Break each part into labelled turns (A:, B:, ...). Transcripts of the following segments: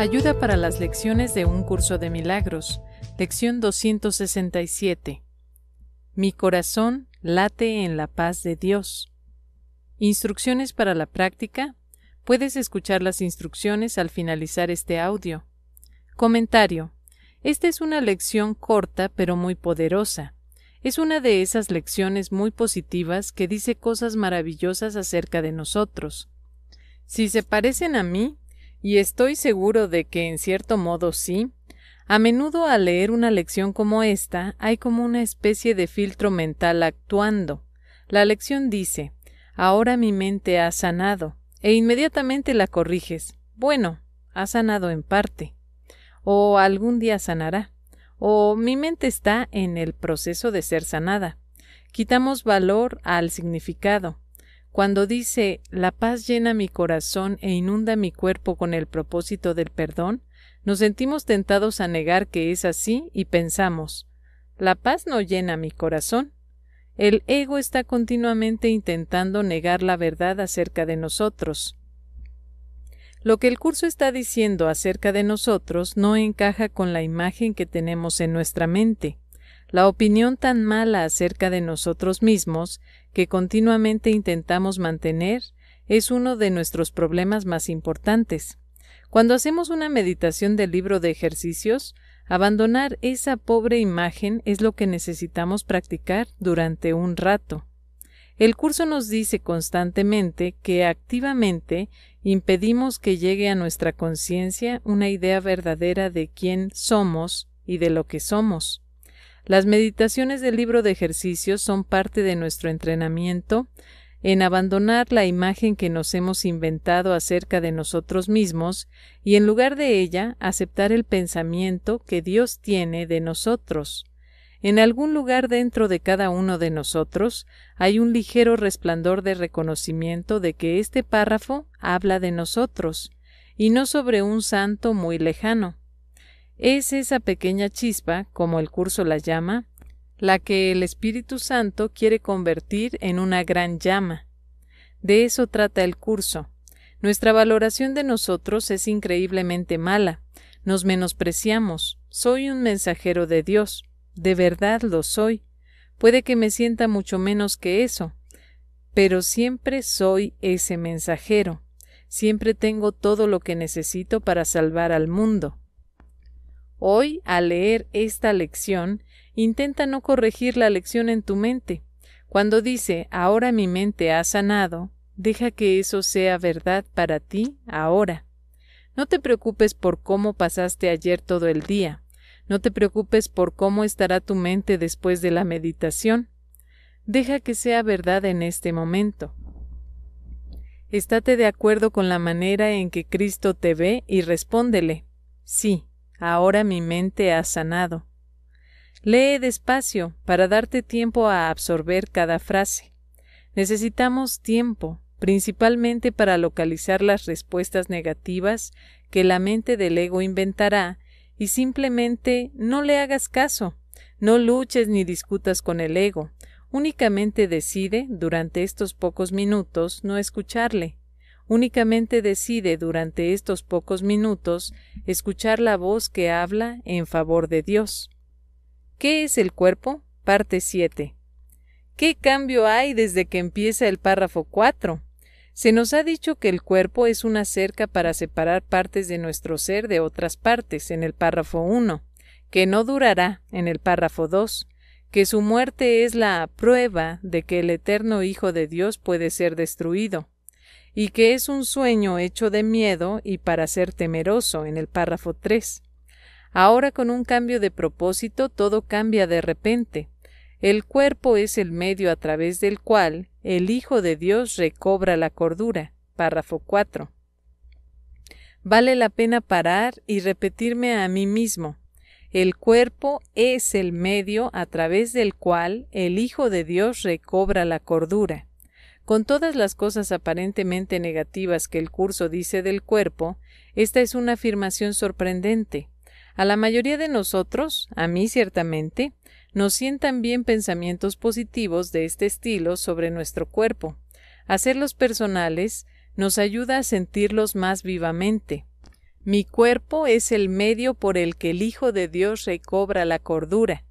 A: Ayuda para las lecciones de un curso de milagros. Lección 267. Mi corazón late en la paz de Dios. Instrucciones para la práctica. Puedes escuchar las instrucciones al finalizar este audio. Comentario. Esta es una lección corta pero muy poderosa. Es una de esas lecciones muy positivas que dice cosas maravillosas acerca de nosotros. Si se parecen a mí, y estoy seguro de que en cierto modo sí, a menudo al leer una lección como esta hay como una especie de filtro mental actuando. La lección dice Ahora mi mente ha sanado, e inmediatamente la corriges. Bueno, ha sanado en parte. O algún día sanará. O mi mente está en el proceso de ser sanada. Quitamos valor al significado cuando dice la paz llena mi corazón e inunda mi cuerpo con el propósito del perdón, nos sentimos tentados a negar que es así y pensamos la paz no llena mi corazón. El ego está continuamente intentando negar la verdad acerca de nosotros. Lo que el curso está diciendo acerca de nosotros no encaja con la imagen que tenemos en nuestra mente la opinión tan mala acerca de nosotros mismos que continuamente intentamos mantener es uno de nuestros problemas más importantes. Cuando hacemos una meditación del libro de ejercicios, abandonar esa pobre imagen es lo que necesitamos practicar durante un rato. El curso nos dice constantemente que activamente impedimos que llegue a nuestra conciencia una idea verdadera de quién somos y de lo que somos. Las meditaciones del libro de ejercicios son parte de nuestro entrenamiento en abandonar la imagen que nos hemos inventado acerca de nosotros mismos y en lugar de ella aceptar el pensamiento que Dios tiene de nosotros. En algún lugar dentro de cada uno de nosotros hay un ligero resplandor de reconocimiento de que este párrafo habla de nosotros, y no sobre un santo muy lejano. Es esa pequeña chispa, como el curso la llama, la que el Espíritu Santo quiere convertir en una gran llama. De eso trata el curso. Nuestra valoración de nosotros es increíblemente mala. Nos menospreciamos. Soy un mensajero de Dios. De verdad lo soy. Puede que me sienta mucho menos que eso, pero siempre soy ese mensajero. Siempre tengo todo lo que necesito para salvar al mundo. Hoy, al leer esta lección, intenta no corregir la lección en tu mente. Cuando dice ahora mi mente ha sanado, deja que eso sea verdad para ti ahora. No te preocupes por cómo pasaste ayer todo el día. No te preocupes por cómo estará tu mente después de la meditación. Deja que sea verdad en este momento. Estate de acuerdo con la manera en que Cristo te ve y respóndele. Sí, Ahora mi mente ha sanado. Lee despacio para darte tiempo a absorber cada frase. Necesitamos tiempo, principalmente para localizar las respuestas negativas que la mente del ego inventará y simplemente no le hagas caso. No luches ni discutas con el ego. Únicamente decide, durante estos pocos minutos, no escucharle únicamente decide durante estos pocos minutos escuchar la voz que habla en favor de Dios. ¿Qué es el cuerpo? Parte 7. ¿Qué cambio hay desde que empieza el párrafo 4? Se nos ha dicho que el cuerpo es una cerca para separar partes de nuestro ser de otras partes en el párrafo 1, que no durará en el párrafo 2, que su muerte es la prueba de que el eterno Hijo de Dios puede ser destruido y que es un sueño hecho de miedo y para ser temeroso en el párrafo 3. Ahora con un cambio de propósito todo cambia de repente. El cuerpo es el medio a través del cual el Hijo de Dios recobra la cordura. Párrafo 4. Vale la pena parar y repetirme a mí mismo. El cuerpo es el medio a través del cual el Hijo de Dios recobra la cordura. Con todas las cosas aparentemente negativas que el curso dice del cuerpo, esta es una afirmación sorprendente. A la mayoría de nosotros, a mí ciertamente, nos sientan bien pensamientos positivos de este estilo sobre nuestro cuerpo. Hacerlos personales nos ayuda a sentirlos más vivamente. Mi cuerpo es el medio por el que el Hijo de Dios recobra la cordura.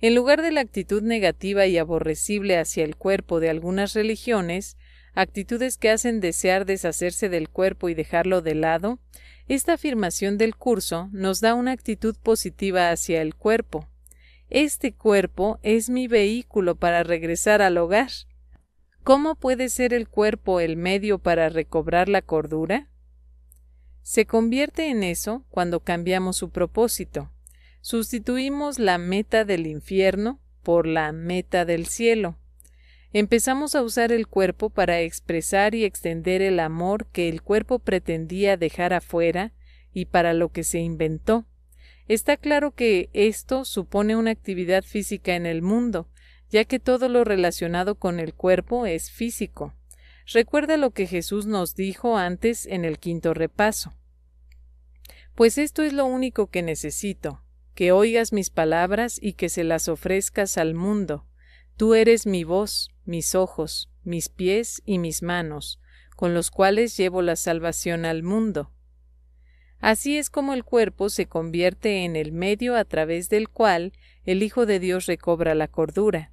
A: En lugar de la actitud negativa y aborrecible hacia el cuerpo de algunas religiones, actitudes que hacen desear deshacerse del cuerpo y dejarlo de lado, esta afirmación del curso nos da una actitud positiva hacia el cuerpo. Este cuerpo es mi vehículo para regresar al hogar. ¿Cómo puede ser el cuerpo el medio para recobrar la cordura? Se convierte en eso cuando cambiamos su propósito. Sustituimos la meta del infierno por la meta del cielo. Empezamos a usar el cuerpo para expresar y extender el amor que el cuerpo pretendía dejar afuera y para lo que se inventó. Está claro que esto supone una actividad física en el mundo, ya que todo lo relacionado con el cuerpo es físico. Recuerda lo que Jesús nos dijo antes en el quinto repaso. Pues esto es lo único que necesito, que oigas mis palabras y que se las ofrezcas al mundo. Tú eres mi voz, mis ojos, mis pies y mis manos, con los cuales llevo la salvación al mundo. Así es como el cuerpo se convierte en el medio a través del cual el Hijo de Dios recobra la cordura.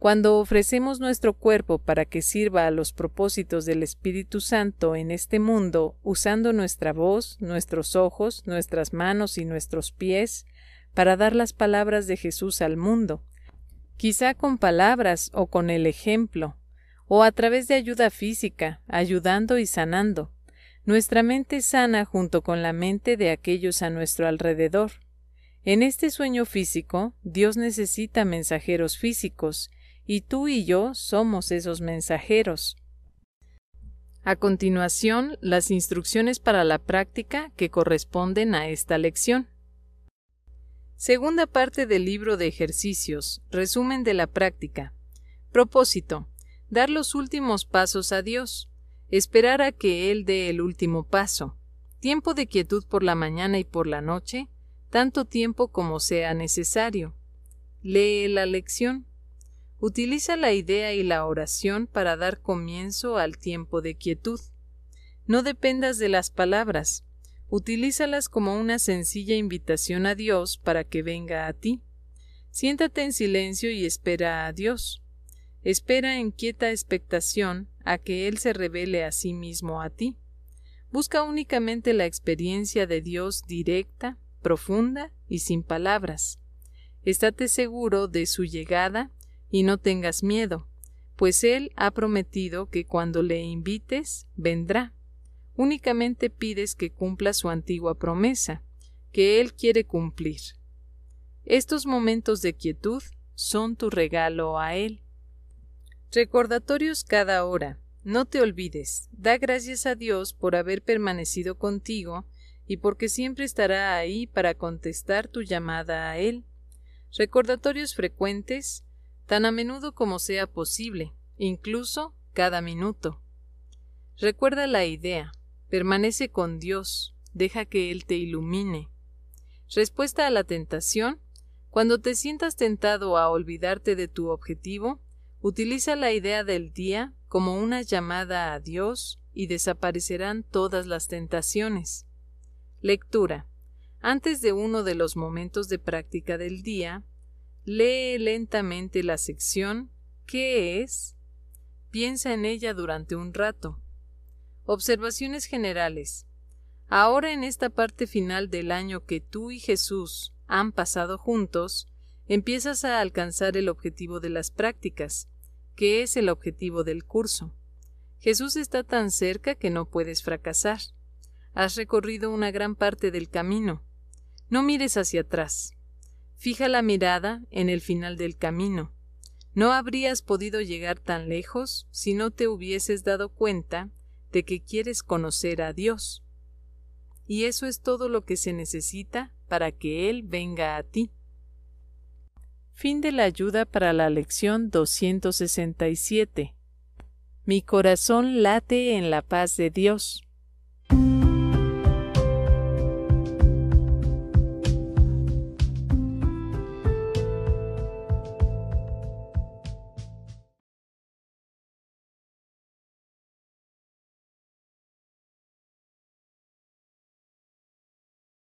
A: Cuando ofrecemos nuestro cuerpo para que sirva a los propósitos del Espíritu Santo en este mundo, usando nuestra voz, nuestros ojos, nuestras manos y nuestros pies, para dar las palabras de Jesús al mundo, quizá con palabras o con el ejemplo, o a través de ayuda física, ayudando y sanando. Nuestra mente sana junto con la mente de aquellos a nuestro alrededor. En este sueño físico, Dios necesita mensajeros físicos, y tú y yo somos esos mensajeros. A continuación, las instrucciones para la práctica que corresponden a esta lección. Segunda parte del libro de ejercicios, resumen de la práctica. Propósito. Dar los últimos pasos a Dios. Esperar a que Él dé el último paso. Tiempo de quietud por la mañana y por la noche, tanto tiempo como sea necesario. Lee la lección utiliza la idea y la oración para dar comienzo al tiempo de quietud. No dependas de las palabras, utilízalas como una sencilla invitación a Dios para que venga a ti. Siéntate en silencio y espera a Dios. Espera en quieta expectación a que Él se revele a sí mismo a ti. Busca únicamente la experiencia de Dios directa, profunda y sin palabras. Estate seguro de su llegada y no tengas miedo, pues Él ha prometido que cuando le invites, vendrá. Únicamente pides que cumpla su antigua promesa, que Él quiere cumplir. Estos momentos de quietud son tu regalo a Él. Recordatorios cada hora. No te olvides, da gracias a Dios por haber permanecido contigo y porque siempre estará ahí para contestar tu llamada a Él. Recordatorios frecuentes tan a menudo como sea posible, incluso cada minuto. Recuerda la idea, permanece con Dios, deja que Él te ilumine. Respuesta a la tentación. Cuando te sientas tentado a olvidarte de tu objetivo, utiliza la idea del día como una llamada a Dios y desaparecerán todas las tentaciones. Lectura. Antes de uno de los momentos de práctica del día, Lee lentamente la sección ¿Qué es? Piensa en ella durante un rato. Observaciones generales. Ahora en esta parte final del año que tú y Jesús han pasado juntos, empiezas a alcanzar el objetivo de las prácticas, que es el objetivo del curso. Jesús está tan cerca que no puedes fracasar. Has recorrido una gran parte del camino. No mires hacia atrás. Fija la mirada en el final del camino. No habrías podido llegar tan lejos si no te hubieses dado cuenta de que quieres conocer a Dios. Y eso es todo lo que se necesita para que Él venga a ti. Fin de la ayuda para la lección 267. Mi corazón late en la paz de Dios.